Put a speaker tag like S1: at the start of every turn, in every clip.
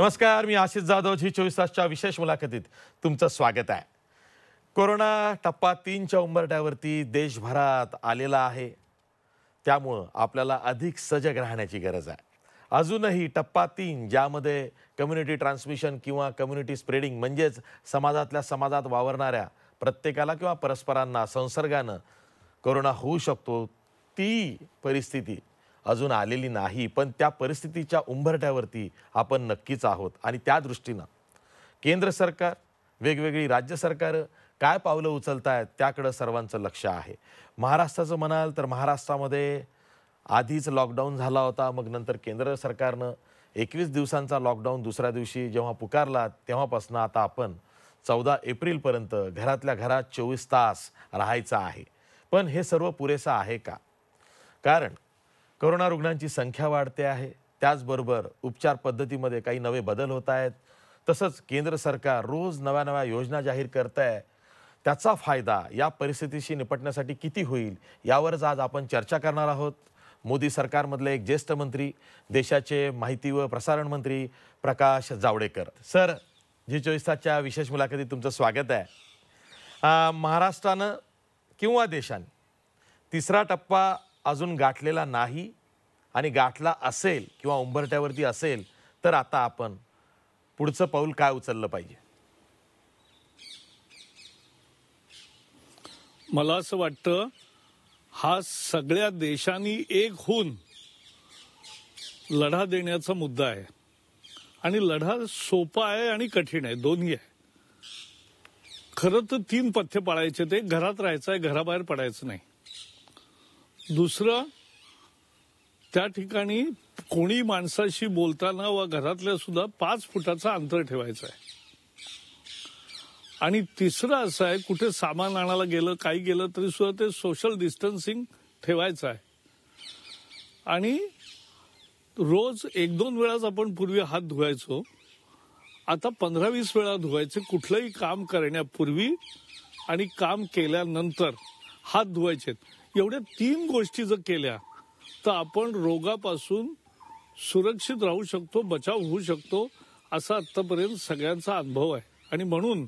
S1: नमस्कार मी आशिष जाधव झी चोवीस तासच्या विशेष मुलाखतीत तुमचं स्वागत आहे कोरोना टप्पा तीनच्या उंबरट्यावरती देशभरात आलेला आहे त्यामुळं आपल्याला अधिक सजग राहण्याची गरज आहे अजूनही टप्पा तीन ज्यामध्ये कम्युनिटी ट्रान्समिशन किंवा कम्युनिटी स्प्रेडिंग म्हणजेच समाजातल्या समाजात वावरणाऱ्या प्रत्येकाला किंवा परस्परांना संसर्गानं कोरोना होऊ शकतो ती परिस्थिती अजून आलेली नाही पण त्या परिस्थितीच्या उंबरठ्यावरती आपण नक्कीच आहोत आणि त्या दृष्टीनं केंद्र सरकार वेगवेगळी राज्य सरकारं काय पावलं उचलत आहेत त्याकडं सर्वांचं लक्ष आहे महाराष्ट्राचं म्हणाल तर महाराष्ट्रामध्ये आधीच लॉकडाऊन झाला होता मग नंतर केंद्र सरकारनं एकवीस दिवसांचा लॉकडाऊन दुसऱ्या दिवशी जेव्हा पुकारला तेव्हापासून आता आपण चौदा एप्रिलपर्यंत घरातल्या घरात चोवीस तास राहायचं आहे पण हे सर्व पुरेसं आहे का कारण करोना रुग्णांची संख्या वाढते आहे त्याचबरोबर उपचार पद्धतीमध्ये काही नवे बदल होत आहेत तसंच केंद्र सरकार रोज नव्या नव्या योजना जाहीर करत आहे त्याचा फायदा या परिस्थितीशी निपटण्यासाठी किती होईल यावरच आज आपण चर्चा करणार आहोत मोदी सरकारमधले एक ज्येष्ठ मंत्री देशाचे माहिती व प्रसारण मंत्री प्रकाश जावडेकर सर जी चोवीस तासच्या विशेष मुलाखतीत तुमचं स्वागत आहे महाराष्ट्रानं किंवा देशानं तिसरा टप्पा अजून गाठलेला नाही आणि गाठला असेल किंवा उंबरट्यावरती असेल तर आता आपण पुढचं पाऊल काय उचललं पाहिजे
S2: मला असं वाटतं हा सगळ्या देशांनी एक होऊन लढा देण्याचा मुद्दा आहे आणि लढा सोपा आहे आणि कठीण आहे दोन्ही आहे खरं तर तीन पथ्य पाळायचे ते घरात राहायचं आहे घराबाहेर पडायचं नाही दुसरं त्या ठिकाणी कोणी माणसाशी बोलताना व घरातल्या सुद्धा पाच फुटाचं अंतर ठेवायचं आहे आणि तिसरं असं आहे कुठे सामान आणायला गेलं काही गेलं तरी सुद्धा ते सोशल डिस्टन्सिंग ठेवायचं आहे आणि रोज एक दोन वेळाच आपण पूर्वी हात धुवायचो आता पंधरा वीस वेळा धुवायचे कुठलंही काम करण्यापूर्वी आणि काम केल्यानंतर हात धुवायचे एवढ्या तीन गोष्टी जर केल्या तर आपण रोगापासून सुरक्षित राहू शकतो बचाव होऊ शकतो असा आतापर्यंत सगळ्यांचा अनुभव आहे आणि म्हणून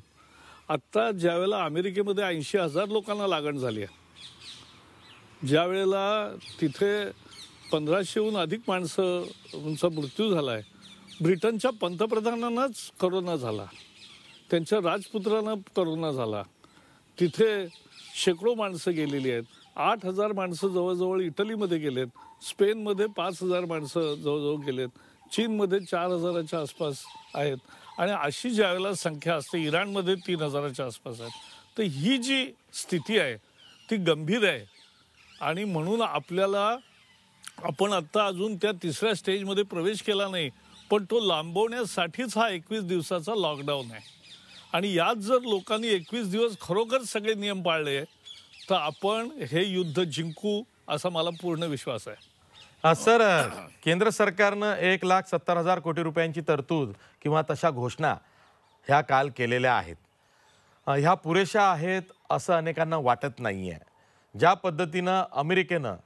S2: आत्ता ज्यावेळेला अमेरिकेमध्ये ऐंशी हजार लोकांना लागण झाली आहे ज्या वेळेला तिथे पंधराशेहून अधिक माणसंचा मृत्यू झाला आहे ब्रिटनच्या पंतप्रधानांनाच करोना झाला त्यांच्या राजपुत्रांना करोना झाला तिथे शेकडो माणसं गेलेली आहेत आठ हजार माणसं जवळजवळ इटलीमध्ये गेलेत स्पेनमध्ये पाच हजार माणसं जवळजवळ गेलेत चीनमध्ये चार हजाराच्या आसपास आहेत आणि अशी ज्यावेळेला संख्या असते इराणमध्ये तीन हजाराच्या आसपास आहेत तर ही जी स्थिती आहे ती गंभीर आहे आणि म्हणून आपल्याला आपण आत्ता अजून त्या तिसऱ्या स्टेजमध्ये प्रवेश केला नाही पण तो लांबवण्यासाठीच हा एकवीस दिवसाचा लॉकडाऊन आहे आणि यात जर लोकांनी एकवीस दिवस खरोखर सगळे नियम पाळले तर आपण हे युद्ध जिंकू असा मला पूर्ण विश्वास आहे
S1: सर केंद्र सरकारनं एक लाख सत्तर हजार कोटी रुपयांची तरतूद किंवा तशा घोषणा ह्या काल केलेल्या आहेत ह्या पुरेशा आहेत असं अनेकांना वाटत नाही आहे ज्या पद्धतीनं अमेरिकेनं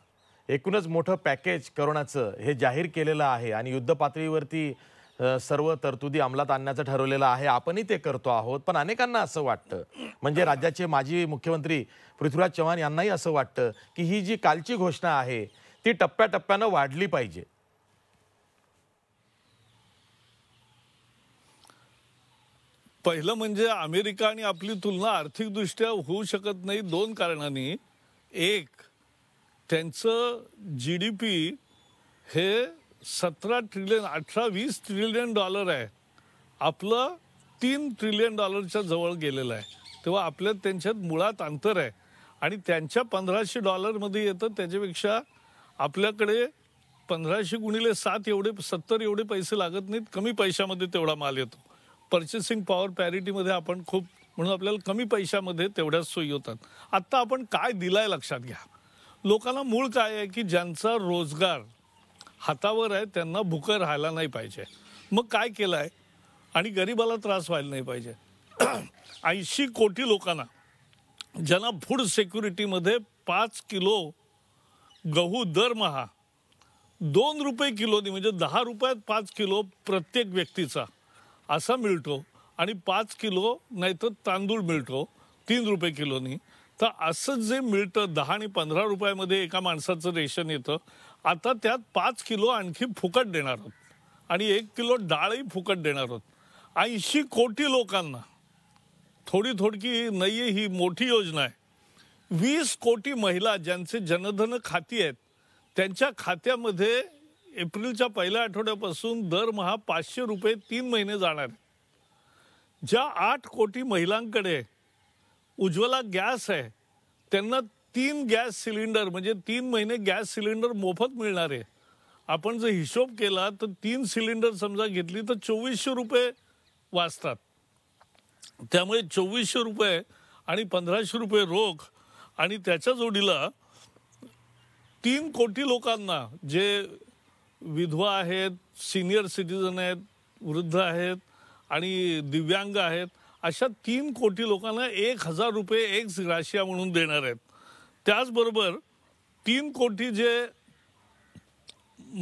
S1: एकूणच मोठं पॅकेज करोनाचं हे जाहीर केलेलं आहे आणि युद्धपातळीवरती सर्व तरतुदी अंमलात आणण्याचं ठरवलेलं आहे आपणही ते करतो आहोत पण अनेकांना असं वाटतं म्हणजे राज्याचे माजी मुख्यमंत्री पृथ्वीराज चव्हाण यांनाही असं वाटतं की ही जी कालची घोषणा आहे ती टप्प्याटप्प्यानं वाढली पाहिजे
S2: पहिलं म्हणजे अमेरिका आणि आपली तुलना आर्थिकदृष्ट्या होऊ शकत नाही दोन कारणांनी एक त्यांचं जी डी पी हे सतरा ट्रिलियन अठरा वीस ट्रिलियन डॉलर आहे आपलं तीन ट्रिलियन डॉलरच्या जवळ गेलेलं आहे तेव्हा आपल्या त्यांच्यात मुळात अंतर आहे आणि त्यांच्या पंधराशे डॉलरमध्ये येतं त्याच्यापेक्षा आपल्याकडे पंधराशे गुणिले सात एवढे सत्तर एवढे पैसे लागत नाहीत कमी पैशामध्ये तेवढा माल येतो पर्चेसिंग पॉवर पॅरिटीमध्ये आपण खूप म्हणून आपल्याला कमी पैशामध्ये तेवढ्याच सोयी होतात आत्ता आपण काय दिलाय लक्षात घ्या लोकांना मूळ काय आहे की ज्यांचा रोजगार हातावर आहे त्यांना भुकं राहायला नाही पाहिजे मग काय केलं आहे आणि गरिबाला त्रास व्हायला नाही पाहिजे ऐंशी कोटी लोकांना ज्यांना फूड सिक्युरिटीमध्ये पाच किलो गहू दरमहा दोन रुपये किलोनी म्हणजे दहा रुपयात पाच किलो प्रत्येक व्यक्तीचा असा मिळतो आणि पाच किलो नाहीतर तांदूळ मिळतो तीन रुपये किलोनी तर असं जे मिळतं दहा आणि पंधरा रुपयामध्ये एका माणसाचं रेशन येतं आता त्यात पाच किलो आणखी फुकट देणार आहोत आणि एक किलो डाळही फुकट देणार आहोत ऐंशी कोटी लोकांना थोडी थोडकी नाही आहे ही मोठी योजना आहे वीस कोटी महिला ज्यांचे जनधन खाती आहेत त्यांच्या खात्यामध्ये एप्रिलच्या पहिल्या आठवड्यापासून दरमहा पाचशे रुपये तीन महिने जाणार ज्या आठ कोटी महिलांकडे उज्ज्वला गॅस आहे त्यांना तीन गॅस सिलेंडर म्हणजे तीन महिने गॅस सिलेंडर मोफत मिळणार आहे आपण जर हिशोब केला तर तीन सिलेंडर समजा घेतली तर चोवीसशे रुपये वाचतात त्यामुळे चोवीसशे रुपये आणि पंधराशे रुपये रोख आणि त्याच्या जोडीला तीन कोटी लोकांना जे विधवा आहेत सिनियर सिटीजन आहेत वृद्ध आहेत आणि दिव्यांग आहेत अशा तीन कोटी लोकांना एक हजार रुपये एक राशिया म्हणून देणार आहेत त्याचबरोबर तीन कोटी जे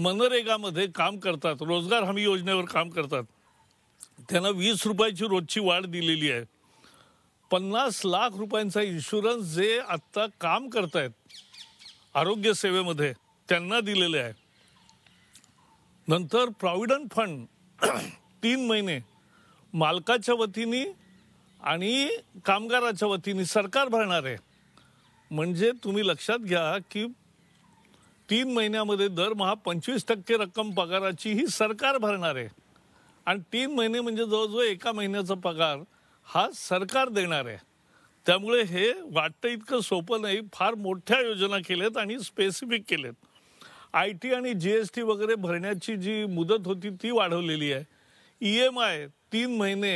S2: मनरेगामध्ये काम करतात रोजगार हमी योजनेवर काम करतात त्यांना वीस रुपयाची रोजची वाढ दिलेली आहे पन्नास लाख रुपयांचा इन्शुरन्स जे आत्ता काम करतायत आरोग्य सेवेमध्ये त्यांना दिलेले आहे नंतर प्रॉव्हिडंट फंड तीन महिने मालकाच्या वतीने आणि कामगाराच्या वतीने सरकार भरणार आहे म्हणजे तुम्ही लक्षात घ्या की तीन महिन्यामध्ये दरमहा पंचवीस टक्के रक्कम पगाराची ही सरकार भरणार आहे आणि तीन महिने म्हणजे जवळजवळ एका महिन्याचा पगार हा सरकार देणार आहे त्यामुळे हे वाटतं इतकं सोपं नाही फार मोठ्या योजना केल्यात आणि स्पेसिफिक केल्यात आय टी आणि जी एस टी वगैरे भरण्याची जी मुदत होती ती वाढवलेली आहे ई एम आय तीन महिने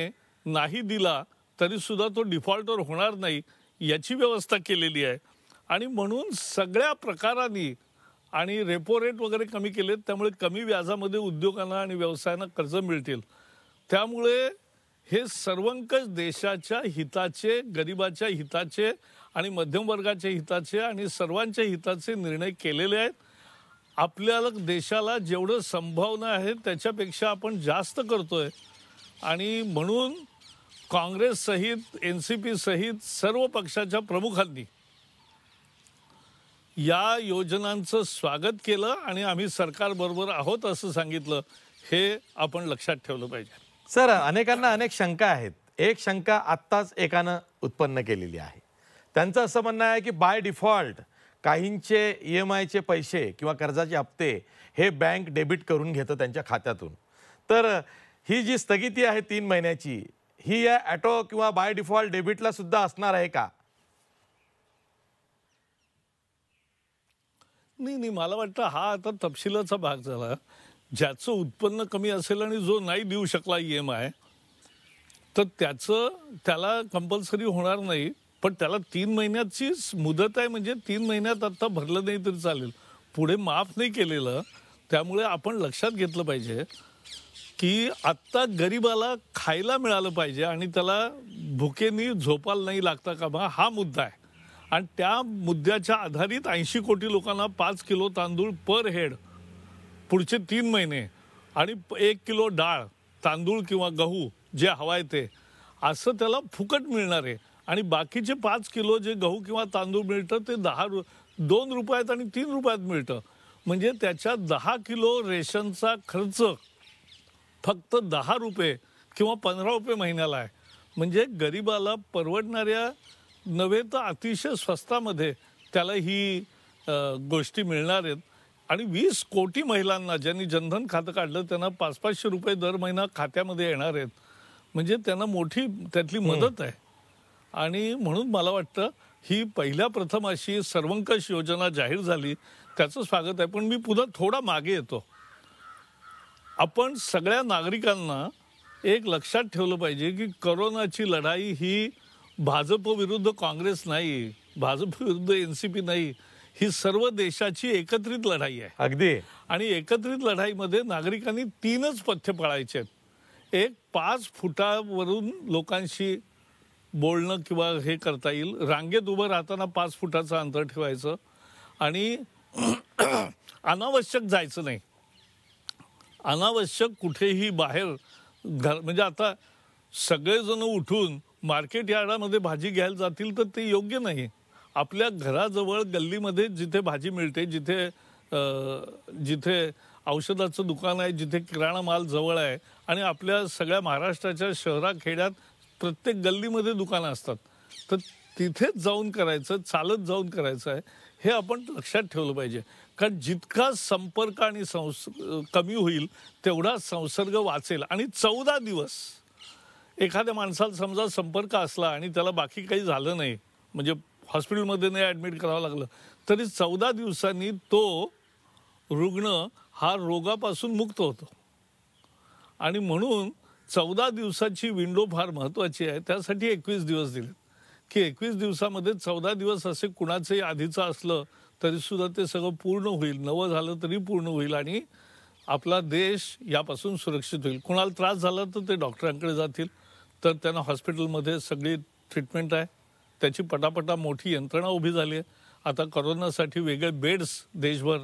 S2: नाही दिला तरीसुद्धा तो डिफॉल्टर होणार नाही याची व्यवस्था केलेली आहे आणि म्हणून सगळ्या प्रकारांनी आणि रेपो रेट वगैरे कमी केलेत त्यामुळे कमी व्याजामध्ये उद्योगांना आणि व्यवसायांना कर्ज मिळतील त्यामुळे हे सर्वंकष देशाच्या हिताचे गरिबाच्या हिताचे आणि मध्यमवर्गाच्या हिताचे आणि सर्वांच्या हिताचे निर्णय केलेले आहेत आपल्याला देशाला जेवढं संभावना आहे त्याच्यापेक्षा आपण जास्त करतोय आणि म्हणून काँग्रेस सहित एन सी पी सहित सर्व पक्षाच्या प्रमुखांनी या योजनांचं स्वागत केलं आणि आम्ही सरकारबरोबर आहोत असं सांगितलं हे आपण लक्षात ठेवलं पाहिजे
S1: सर अनेकांना अनेक शंका आहेत एक शंका आत्ताच एकानं उत्पन्न केलेली आहे त्यांचं असं म्हणणं आहे की बाय डिफॉल्ट काहींचे ई e एम आयचे पैसे किंवा कर्जाचे हप्ते हे बँक डेबिट करून घेतं त्यांच्या खात्यातून तर ही जी स्थगिती आहे तीन महिन्याची ही या किंवा बाय डिफॉल्ट डेबिटला सुद्धा असणार आहे का
S2: नाही नाही मला वाटतं हा आता तपशिलाचा भाग झाला ज्याचं उत्पन्न कमी असेल आणि जो नाही देऊ शकला ई एम आय तर त्याचं त्याला कंपल्सरी होणार नाही पण त्याला तीन महिन्याची मुदत आहे म्हणजे तीन महिन्यात आत्ता भरलं नाही तरी चालेल पुढे माफ नाही केलेलं त्यामुळे आपण लक्षात घेतलं पाहिजे की आत्ता गरिबाला खायला मिळालं पाहिजे आणि त्याला भुकेनी झोपायला नाही लागता बघा हा मुद्दा आहे आणि त्या मुद्द्याच्या आधारित ऐंशी कोटी लोकांना पाच किलो तांदूळ पर हेड पुढचे तीन महिने आणि एक किलो डाळ तांदूळ किंवा गहू जे हवाय ते असं त्याला फुकट मिळणार आहे आणि बाकीचे पाच किलो जे गहू किंवा तांदूळ मिळतं ते दहा रु दोन रुपयात आणि तीन रुपयात मिळतं म्हणजे त्याच्या दहा किलो रेशनचा खर्च फक्त दहा रुपये किंवा पंधरा रुपये महिन्याला आहे म्हणजे गरिबाला परवडणाऱ्या नव्हे तर अतिशय स्वस्तामध्ये त्याला ही गोष्टी मिळणार आहेत आणि वीस कोटी महिलांना ज्यांनी जनधन खातं काढलं त्यांना पाच पाचशे रुपये दर महिना खात्यामध्ये येणार आहेत म्हणजे त्यांना मोठी त्यातली मदत आहे आणि म्हणून मला वाटतं ही पहिल्या प्रथम अशी सर्वंकष योजना जाहीर झाली त्याचं स्वागत आहे पण मी पुन्हा थोडा मागे येतो आपण सगळ्या नागरिकांना एक लक्षात ठेवलं पाहिजे की करोनाची लढाई ही भाजप विरुद्ध काँग्रेस नाही भाजप विरुद्ध एन सी पी नाही ही सर्व देशाची एकत्रित लढाई आहे अगदी आणि एकत्रित लढाईमध्ये नागरिकांनी तीनच पथ्य पाळायचे आहेत एक पाच फुटावरून लोकांशी बोलणं किंवा हे करता येईल रांगेत उभं राहताना पाच फुटाचं अंतर ठेवायचं आणि अनावश्यक जायचं नाही अनावश्यक कुठेही बाहेर घर म्हणजे आता सगळेजण उठून मार्केट यार्डामध्ये भाजी घ्यायला जातील तर ते योग्य नाही आपल्या घराजवळ गल्लीमध्ये जिथे भाजी मिळते जिथे जिथे औषधाचं दुकान आहे जिथे किराणा माल जवळ आहे आणि आपल्या सगळ्या महाराष्ट्राच्या शहराखेड्यात प्रत्येक गल्लीमध्ये दुकानं असतात तर तिथेच जाऊन करायचं चालत जाऊन करायचं आहे हे आपण लक्षात ठेवलं पाहिजे कारण जितका संपर्क आणि संस कमी होईल तेवढा संसर्ग वाचेल आणि चौदा दिवस एखाद्या माणसाला समजा संपर्क असला आणि त्याला बाकी काही झालं नाही म्हणजे हॉस्पिटलमध्ये नाही ॲडमिट करावं लागलं तरी चौदा दिवसांनी तो रुग्ण हा रोगापासून मुक्त होतो आणि म्हणून चौदा दिवसाची विंडो फार महत्त्वाची आहे त्यासाठी एकवीस दिवस दिले की एकवीस दिवसामध्ये चौदा दिवस असे कुणाचंही आधीचं असलं तरीसुद्धा ते सगळं पूर्ण होईल नवं झालं तरी पूर्ण होईल आणि आपला देश यापासून सुरक्षित होईल कुणाला त्रास झाला तर ते डॉक्टरांकडे जातील तर त्यांना हॉस्पिटलमध्ये सगळी ट्रीटमेंट आहे त्याची पटापटा मोठी यंत्रणा उभी झाली आहे आता करोनासाठी वेगळे बेड्स देशभर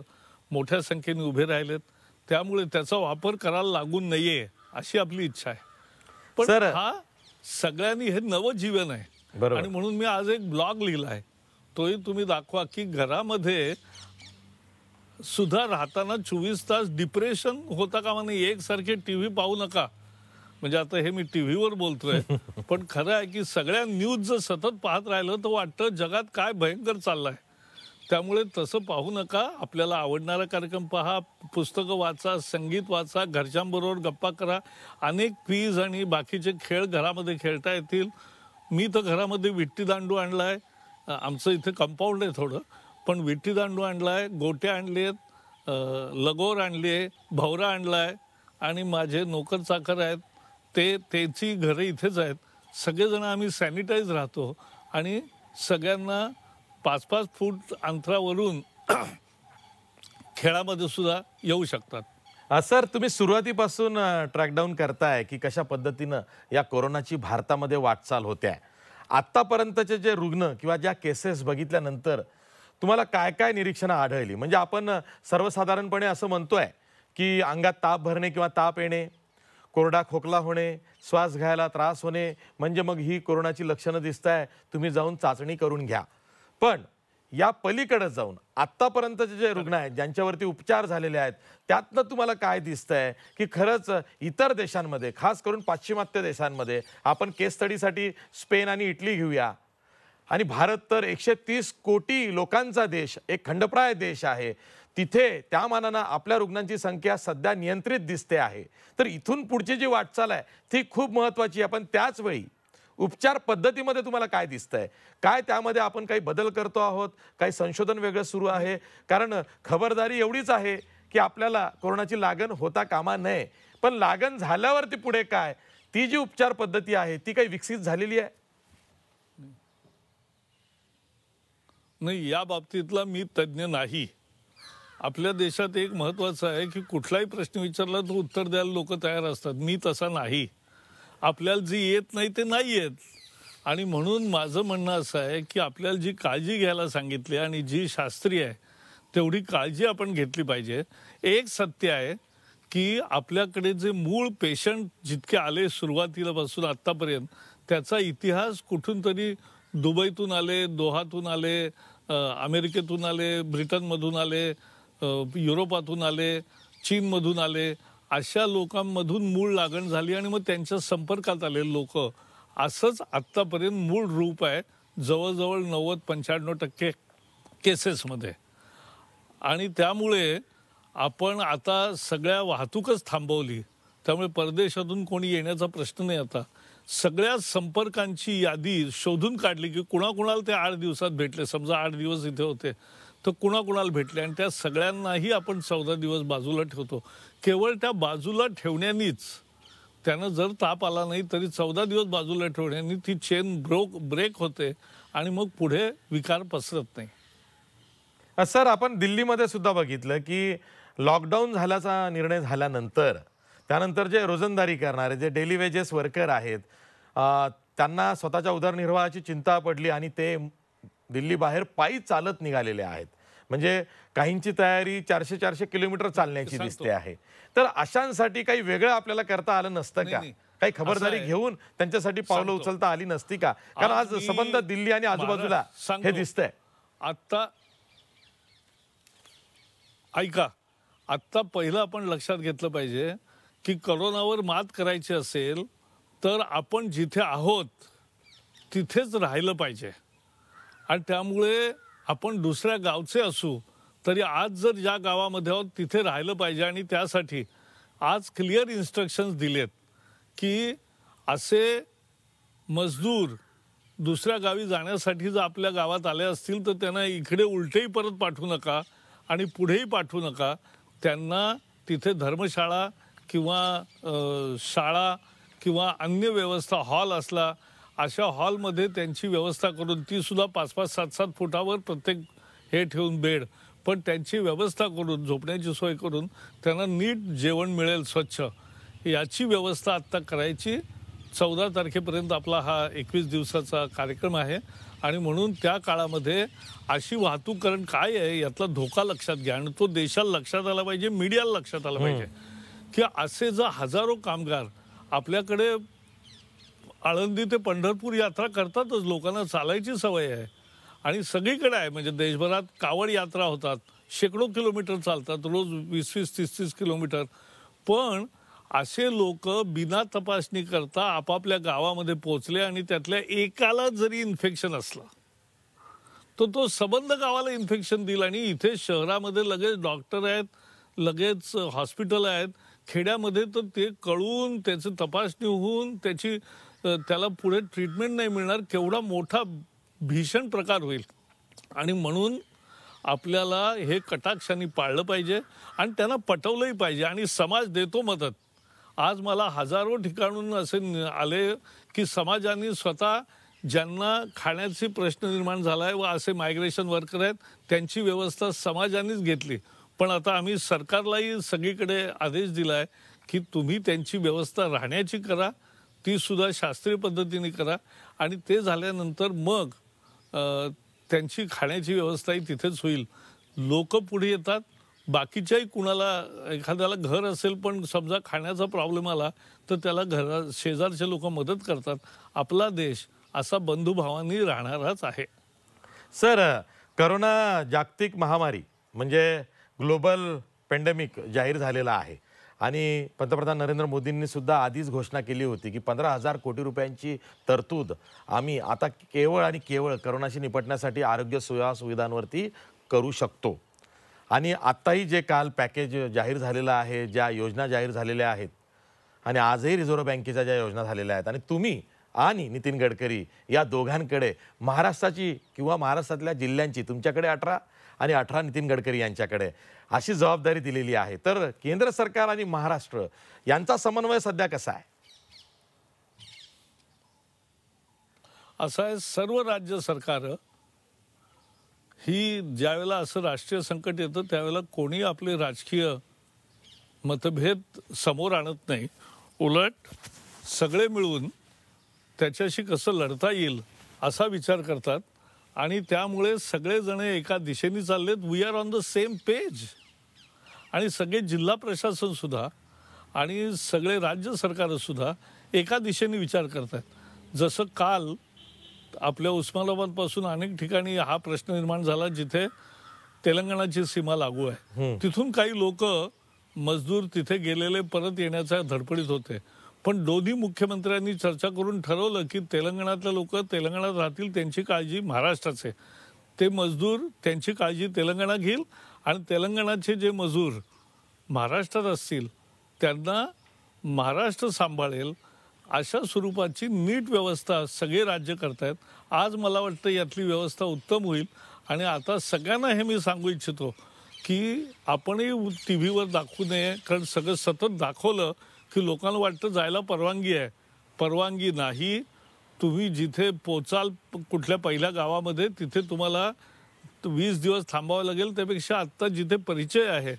S2: मोठ्या संख्येने उभे राहिलेत त्यामुळे त्याचा वापर करायला लागून नये अशी आपली इच्छा आहे पण हा सगळ्यांनी हे नवं जीवन आहे आणि म्हणून मी आज एक ब्लॉग लिहिला आहे तोही तुम्ही दाखवा की घरामध्ये सुद्धा राहताना चोवीस तास डिप्रेशन होता का म्हणे एकसारखे टी व्ही पाहू नका म्हणजे आता हे मी टी व्हीवर बोलतोय पण खरं आहे की सगळ्या न्यूज जर सतत पाहत राहिलं तर वाटतं जगात काय भयंकर चाललंय त्यामुळे तसं पाहू नका आपल्याला आवडणारा कार्यक्रम पहा पुस्तकं वाचा संगीत वाचा घरच्यांबरोबर गप्पा करा अनेक क्वीज आणि बाकीचे खेळ घरामध्ये खेळता येतील मी तर घरामध्ये विट्टी दांडू आणलाय आमचं इथे कंपाऊंड आहे थोडं पण विटीदांडू आणला आहे गोटे आणले आहेत लगोर आणली आहे भवरा आणला आहे आणि माझे नोकर चाकर आहेत ते त्याची घरं इथेच आहेत सगळेजण आम्ही सॅनिटाईज राहतो आणि सगळ्यांना पाच पाच फूट अंतरावरून
S1: खेळामध्ये सुद्धा येऊ शकतात सर तुम्ही सुरुवातीपासून ट्रॅकडाऊन करताय की कशा पद्धतीनं या कोरोनाची भारतामध्ये वाटचाल होत्या आत्तापर्यंतचे जे रुग्ण किंवा ज्या केसेस बघितल्यानंतर तुम्हाला काय काय निरीक्षणं आढळली म्हणजे आपण सर्वसाधारणपणे असं म्हणतोय की अंगात ताप भरणे किंवा ताप येणे कोरडा खोकला होणे श्वास घ्यायला त्रास होणे म्हणजे मग ही कोरोनाची लक्षणं दिसत आहे तुम्ही जाऊन चाचणी करून घ्या पण या पलीकडे जाऊन आत्तापर्यंतचे जे रुग्ण आहेत ज्यांच्यावरती उपचार झालेले आहेत त्यातनं तुम्हाला काय दिसतंय की खरंच इतर देशांमध्ये खास करून पाश्चिमात्य देशांमध्ये आपण केस स्टडीसाठी स्पेन आणि इटली घेऊया आणि भारत तर एकशे तीस कोटी लोकांचा देश एक खंडप्राय देश आहे तिथे त्या मानानं आपल्या रुग्णांची संख्या सध्या नियंत्रित दिसते आहे तर इथून पुढची जी वाटचाल आहे ती खूप महत्त्वाची आहे पण त्याचवेळी उपचार पद्धतीमध्ये तुम्हाला काय दिसतंय काय त्यामध्ये आपण काही बदल करतो आहोत काही संशोधन वेगळं सुरू आहे कारण खबरदारी एवढीच आहे की आपल्याला कोरोनाची लागण होता कामा नये पण लागण झाल्यावरती पुढे काय ती जी उपचार पद्धती आहे ती काही विकसित झालेली आहे
S2: नाही या बाबतीतला मी तज्ज्ञ नाही आपल्या देशात एक महत्वाचं आहे की कुठलाही प्रश्न विचारला तर उत्तर द्यायला लोक तयार असतात मी तसा नाही आपल्याला जी येत नाही ते नाही येत आणि म्हणून माझं म्हणणं असं आहे की आपल्याला जी काळजी घ्यायला सांगितली आणि जी शास्त्रीय आहे तेवढी काळजी आपण घेतली पाहिजे एक सत्य आहे की आपल्याकडे जे मूळ पेशंट जितके आले सुरुवातीला पासून आत्तापर्यंत त्याचा इतिहास कुठून तरी दुबईतून आले दोहातून आले अमेरिकेतून आले ब्रिटनमधून आले युरोपातून आले चीनमधून आले अशा लोकांमधून मूळ लागण झाली आणि मग त्यांच्या संपर्कात आले लोक असंच आत्तापर्यंत मूळ रूप आहे जवळजवळ नव्वद पंच्याण्णव टक्के केसेसमध्ये आणि त्यामुळे आपण आता सगळ्या वाहतूकच थांबवली त्यामुळे परदेशातून कोणी येण्याचा प्रश्न नाही आता सगळ्या संपर्कांची यादी शोधून काढली की कुणाकुणाला ते आठ दिवसात भेटले समजा आठ दिवस इथे होते तर कुणाकुणाला भेटले आणि त्या सगळ्यांनाही आपण चौदा दिवस बाजूला ठेवतो केवळ त्या बाजूला ठेवण्यानीच त्यानं जर ताप आला नाही तरी चौदा दिवस बाजूला ठेवण्याने ती चेन ब्रोक ब्रेक होते आणि मग
S1: पुढे विकार पसरत नाही सर आपण दिल्लीमध्ये सुद्धा बघितलं की लॉकडाऊन झाल्याचा निर्णय झाल्यानंतर त्यानंतर जे रोजंदारी करणारे जे डेली वेजेस वर्कर आहेत त्यांना स्वतःच्या उदरनिर्वाहाची चिंता पडली आणि ते दिल्ली बाहेर पायी चालत निघालेले आहेत म्हणजे काहींची तयारी चारशे चारशे किलोमीटर चालण्याची दिसते आहे तर अशांसाठी काही वेगळं आपल्याला करता आलं नसतं का काही खबरदारी घेऊन त्यांच्यासाठी पावलं उचलता आली नसती का कारण आज संबंध दिल्ली आणि आजूबाजूला हे दिसतंय आता ऐका
S2: आत्ता पहिलं आपण लक्षात घेतलं पाहिजे की करोनावर मात करायची असेल तर आपण जिथे आहोत तिथेच राहिलं पाहिजे आणि त्यामुळे आपण दुसऱ्या गावचे असू तरी आज जर ज्या गावामध्ये आहोत तिथे राहिलं पाहिजे आणि त्यासाठी आज क्लिअर इन्स्ट्रक्शन्स दिलेत की असे मजदूर दुसऱ्या गावी जाण्यासाठी जर जा आपल्या गावात आले असतील तर त्यांना इकडे उलटेही परत पाठवू नका आणि पुढेही पाठवू नका त्यांना तिथे धर्मशाळा किंवा शाळा किंवा अन्य व्यवस्था हॉल असला अशा हॉलमध्ये त्यांची व्यवस्था करून ती सुद्धा पाच पाच सात सात फुटावर प्रत्येक हे ठेवून बेड पण त्यांची व्यवस्था करून झोपण्याची सोय करून त्यांना नीट जेवण मिळेल स्वच्छ याची व्यवस्था आत्ता करायची चौदा तारखेपर्यंत आपला हा एकवीस दिवसाचा कार्यक्रम आहे आणि म्हणून त्या काळामध्ये अशी वाहतूक करण काय आहे यातला धोका लक्षात घ्या आणि तो देशाला लक्षात आला पाहिजे मीडियाला लक्षात आला पाहिजे की असे जर हजारो कामगार आपल्याकडे आळंदी ते पंढरपूर यात्रा करतातच लोकांना चालायची सवय आहे आणि सगळीकडे आहे म्हणजे देशभरात कावड यात्रा होतात शेकडो किलोमीटर चालतात रोज वीस वीस तीस तीस किलोमीटर पण असे लोक बिना तपासणी करता आपापल्या गावामध्ये पोचले आणि त्यातल्या एकाला जरी इन्फेक्शन असलं तर तो, तो सबंध गावाला इन्फेक्शन दिला आणि इथे शहरामध्ये लगेच डॉक्टर आहेत लगेच हॉस्पिटल आहेत खेड्यामध्ये तर ते कळून त्याची तपासणी होऊन त्याची त्याला पुढे ट्रीटमेंट नाही मिळणार केवढा मोठा भीषण प्रकार होईल आणि म्हणून आपल्याला हे कटाक्षाने पाळलं पाहिजे आणि त्यांना पटवलंही पाहिजे आणि समाज देतो मदत आज मला हजारो ठिकाणून असे आले की समाजाने स्वतः ज्यांना खाण्याचे प्रश्न निर्माण झाला आहे व असे मायग्रेशन वर्कर आहेत त्यांची व्यवस्था समाजानेच घेतली पण आता आम्ही सरकारलाही सगळीकडे आदेश दिला आहे की तुम्ही त्यांची व्यवस्था राहण्याची करा ती सुद्धा शास्त्रीय पद्धतीने करा आणि ते झाल्यानंतर मग त्यांची खाण्याची व्यवस्थाही तिथेच होईल लोक पुढे येतात बाकीच्याही कुणाला एखाद्याला घर असेल पण समजा खाण्याचा प्रॉब्लेम आला तर त्याला घरा शेजारचे लोक मदत करतात आपला देश असा बंधुभावाने राहणाराच आहे
S1: सर करोना जागतिक महामारी म्हणजे ग्लोबल पेंडेमिक जाहीर झालेला आहे आणि पंतप्रधान नरेंद्र मोदींनी सुद्धा आधीच घोषणा केली होती की पंधरा हजार कोटी रुपयांची तरतूद आम्ही आता केवळ आणि केवळ करोनाशी निपटण्यासाठी आरोग्य सेवा सुविधांवरती करू शकतो आणि आत्ताही जे काल पॅकेज जाहीर झालेलं आहे ज्या योजना जाहीर झालेल्या आहेत आणि आजही रिझर्व्ह बँकेच्या ज्या योजना झालेल्या आहेत आणि तुम्ही आणि नितीन गडकरी या दोघांकडे महाराष्ट्राची किंवा महाराष्ट्रातल्या जिल्ह्यांची तुमच्याकडे अठरा आणि अठरा नितीन गडकरी यांच्याकडे अशी जबाबदारी दिलेली आहे तर केंद्र सरकार आणि महाराष्ट्र यांचा समन्वय सध्या कसा आहे असं आहे सर्व राज्य सरकार
S2: ही ज्यावेळेला असं राष्ट्रीय संकट येतं त्यावेळेला कोणी आपले राजकीय मतभेद समोर आणत नाही उलट सगळे मिळून त्याच्याशी कसं लढता येईल असा विचार करतात आणि त्यामुळे सगळेजण एका दिशेने चाललेत we are on the same page आणि सगळे जिल्हा प्रशासन सुद्धा आणि सगळे राज्य सरकार सुद्धा एका दिशेने विचार करत आहेत जसं काल आपल्या उस्मानाबादपासून अनेक ठिकाणी हा प्रश्न निर्माण झाला जिथे तेलंगणाची सीमा लागू आहे तिथून काही लोक मजदूर तिथे गेलेले परत येण्याच्या धडपडीत होते पण दोन्ही मुख्यमंत्र्यांनी चर्चा करून ठरवलं की तेलंगणातले लोक तेलंगणात राहतील त्यांची काळजी महाराष्ट्राचे ते मजदूर त्यांची काळजी तेलंगणा घेईल आणि तेलंगणाचे जे मजूर महाराष्ट्रात असतील त्यांना महाराष्ट्र सांभाळेल अशा स्वरूपाची नीट व्यवस्था सगळे राज्य करतायत आज मला वाटतं यातली व्यवस्था उत्तम होईल आणि आता सगळ्यांना हे मी सांगू इच्छितो की आपणही टी व्हीवर दाखवू नये कारण सगळं सतत दाखवलं की लोकांना वाटतं जायला परवानगी आहे परवानगी नाही तुम्ही जिथे पोचाल कुठल्या पहिल्या गावामध्ये तिथे तुम्हाला वीस दिवस थांबावं लागेल त्यापेक्षा आत्ता जिथे परिचय आहे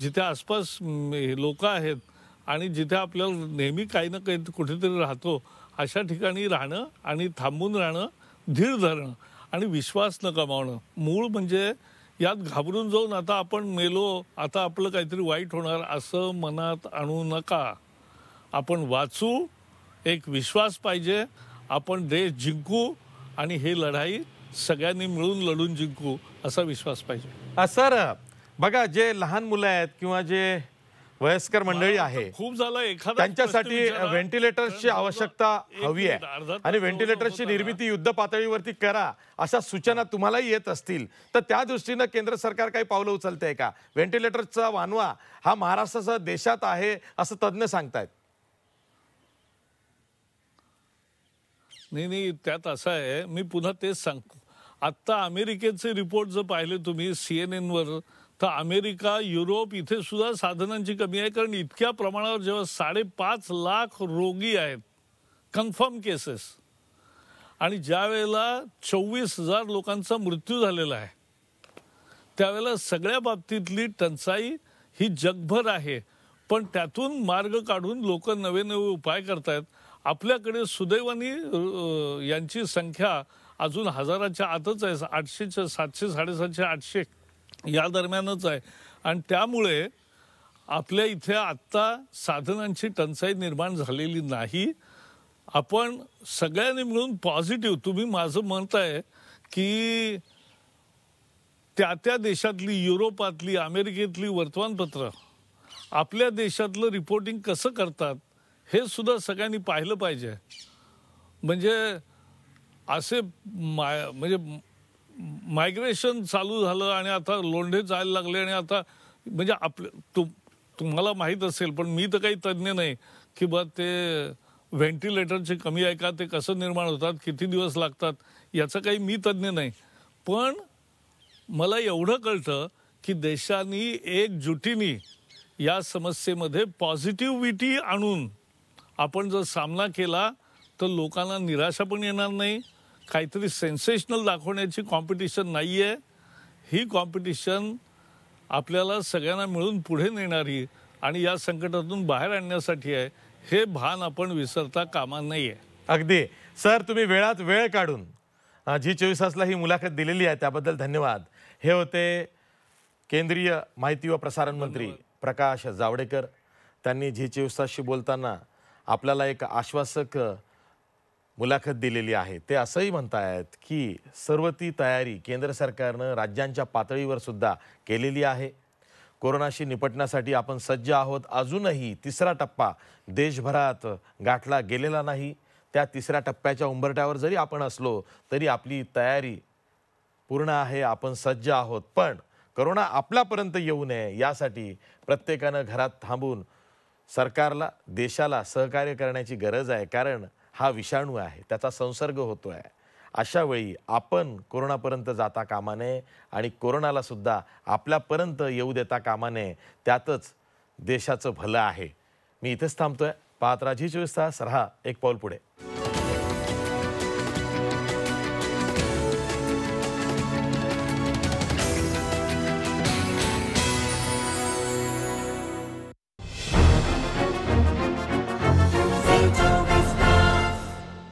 S2: जिथे आसपास लोक आहेत आणि जिथे आपल्याला नेहमी काही ना काही कुठेतरी राहतो अशा ठिकाणी राहणं आणि थांबून राहणं धीर धरणं आणि विश्वास न कमावणं मूळ म्हणजे यात घाबरून जाऊन आता आपण मेलो आता आपलं काहीतरी वाईट होणार असं मनात आणू नका आपण वाचू एक विश्वास पाहिजे आपण देश जिंकू आणि हे लढाई सगळ्यांनी
S1: मिळून लढून जिंकू असा विश्वास पाहिजे सर बघा जे लहान मुलं आहेत किंवा जे वयस्कर मंडळी आहे खूप झालं एखादा त्यांच्यासाठी व्हेंटिलेटर्सची आवश्यकता हवी आहे आणि व्हेंटिलेटर्सची निर्मिती युद्ध पातळीवरती करा अशा सूचना तुम्हालाही येत असतील तर त्या दृष्टीनं केंद्र सरकार काही पावलं उचलते का व्हेंटिलेटर्सचा वानवा हा महाराष्ट्राचा देशात आहे असं तज्ज्ञ सांगतायत
S2: नाही नाही त्यात असं आहे मी पुन्हा तेच सांगतो आत्ता अमेरिकेचे रिपोर्ट जर पाहिले तुम्ही सी एन एनवर तर अमेरिका युरोप इथे सुद्धा साधनांची कमी आहे कारण इतक्या प्रमाणावर जेव्हा साडेपाच लाख रोगी आहेत कन्फर्म केसेस आणि ज्या वेळेला चोवीस हजार लोकांचा मृत्यू झालेला आहे त्यावेळेला सगळ्या बाबतीतली टंचाई ही जगभर आहे पण त्यातून मार्ग काढून लोक नवे नवे उपाय करतायत आपल्याकडे सुदैवानी यांची संख्या अजून हजाराच्या आतच आहे आठशेच्या सातशे साडेसातशे आठशे या दरम्यानच आहे आणि त्यामुळे आपल्या इथे आत्ता साधनांची टंचाई निर्माण झालेली नाही आपण सगळ्यांनी मिळून पॉझिटिव्ह तुम्ही माझं म्हणत आहे की त्या त्या देशातली युरोपातली अमेरिकेतली वर्तमानपत्र आपल्या देशातलं रिपोर्टिंग कसं करतात हे सुद्धा सगळ्यांनी पाहिलं पाहिजे म्हणजे असे माय म्हणजे मायग्रेशन चालू झालं आणि आता लोंढे जायला लागले आणि आता म्हणजे आपले तुम तुम्हाला माहीत असेल पण मी तर काही तज्ज्ञ नाही की बा ते व्हेंटिलेटरचे कमी आहे का ते कसं निर्माण होतात किती दिवस लागतात याचं काही मी तज्ज्ञ नाही पण मला एवढं कळतं की देशाने एकजुटीनी या समस्येमध्ये पॉझिटिव्हिटी आणून आपण जर सामना केला तर लोकांना निराशा पण येणार नाही काहीतरी सेन्सेशनल दाखवण्याची कॉम्पिटिशन नाही आहे ही कॉम्पिटिशन आपल्याला सगळ्यांना मिळून पुढे नेणारी आणि या संकटातून बाहेर आणण्यासाठी आहे हे भान आपण विसरता
S1: कामा नाही आहे अगदी सर तुम्ही वेळात वेळ काढून जी चोवीस तासला ही मुलाखत दिलेली आहे त्याबद्दल धन्यवाद हे होते केंद्रीय माहिती व प्रसारण मंत्री प्रकाश जावडेकर त्यांनी झी चोवीस तासशी बोलताना आपल्याला एक आश्वासक मुलाखत दिलेली आहे ते असंही आहेत की सर्व ती तयारी केंद्र सरकारनं राज्यांच्या पातळीवर सुद्धा केलेली आहे कोरोनाशी निपटण्यासाठी आपण सज्ज आहोत अजूनही तिसरा टप्पा देशभरात गाठला गेलेला नाही त्या तिसऱ्या टप्प्याच्या उंबरट्यावर जरी आपण असलो तरी आपली तयारी पूर्ण आहे आपण सज्ज आहोत पण करोना आपल्यापर्यंत येऊ नये यासाठी प्रत्येकानं घरात थांबून सरकारला देशाला सहकार्य करण्याची गरज आहे कारण हा विषाणू आहे त्याचा संसर्ग होतो आहे अशावेळी आपण कोरोनापर्यंत जाता कामा नये आणि कोरोनालासुद्धा आपल्यापर्यंत येऊ देता कामा नये त्यातच देशाचं भलं आहे मी इथेच आहे पाहत राजी चोवीस तास राहा एक पाऊल पुढे